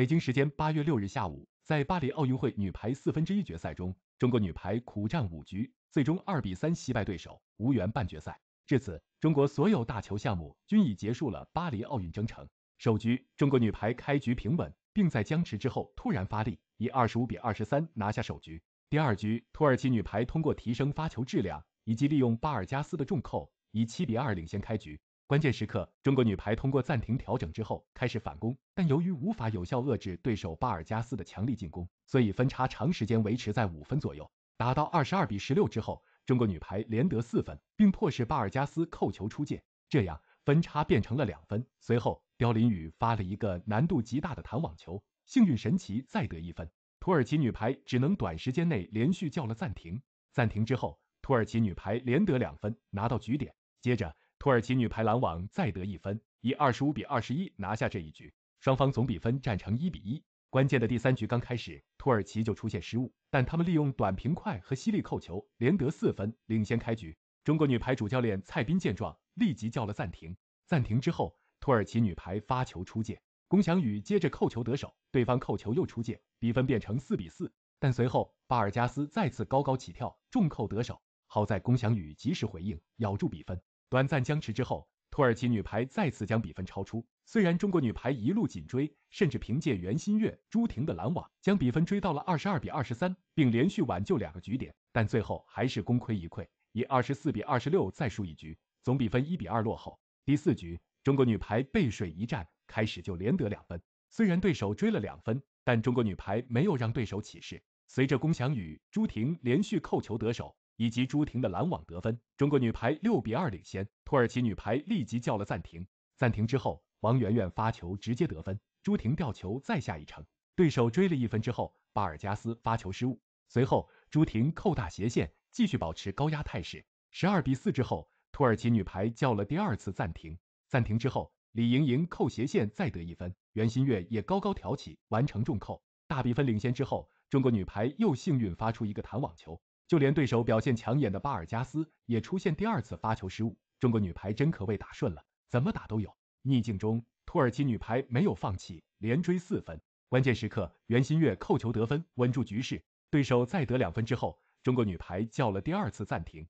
北京时间八月六日下午，在巴黎奥运会女排四分之一决赛中，中国女排苦战五局，最终二比三惜败对手，无缘半决赛。至此，中国所有大球项目均已结束了巴黎奥运征程。首局，中国女排开局平稳，并在僵持之后突然发力，以二十五比二十三拿下首局。第二局，土耳其女排通过提升发球质量以及利用巴尔加斯的重扣，以七比二领先开局。关键时刻，中国女排通过暂停调整之后开始反攻，但由于无法有效遏制对手巴尔加斯的强力进攻，所以分差长时间维持在五分左右。打到二十二比十六之后，中国女排连得四分，并迫使巴尔加斯扣球出界，这样分差变成了两分。随后，刁琳宇发了一个难度极大的弹网球，幸运神奇再得一分。土耳其女排只能短时间内连续叫了暂停。暂停之后，土耳其女排连得两分，拿到局点。接着。土耳其女排拦网再得一分，以二十五比二十一拿下这一局，双方总比分战成一比一。关键的第三局刚开始，土耳其就出现失误，但他们利用短平快和犀利扣球，连得四分，领先开局。中国女排主教练蔡斌见状，立即叫了暂停。暂停之后，土耳其女排发球出界，龚翔宇接着扣球得手，对方扣球又出界，比分变成四比四。但随后巴尔加斯再次高高起跳，重扣得手，好在龚翔宇及时回应，咬住比分。短暂僵持之后，土耳其女排再次将比分超出。虽然中国女排一路紧追，甚至凭借袁心玥、朱婷的拦网将比分追到了二十二比二十三，并连续挽救两个局点，但最后还是功亏一篑，以二十四比二十六再输一局，总比分一比二落后。第四局，中国女排背水一战，开始就连得两分。虽然对手追了两分，但中国女排没有让对手起势。随着龚翔宇、朱婷连续扣球得手。以及朱婷的拦网得分，中国女排六比二领先，土耳其女排立即叫了暂停。暂停之后，王媛媛发球直接得分，朱婷吊球再下一城。对手追了一分之后，巴尔加斯发球失误，随后朱婷扣大斜线，继续保持高压态势。十二比四之后，土耳其女排叫了第二次暂停。暂停之后，李盈莹扣斜线再得一分，袁心玥也高高挑起完成重扣。大比分领先之后，中国女排又幸运发出一个弹网球。就连对手表现抢眼的巴尔加斯也出现第二次发球失误。中国女排真可谓打顺了，怎么打都有。逆境中，土耳其女排没有放弃，连追四分。关键时刻，袁心玥扣球得分，稳住局势。对手再得两分之后，中国女排叫了第二次暂停。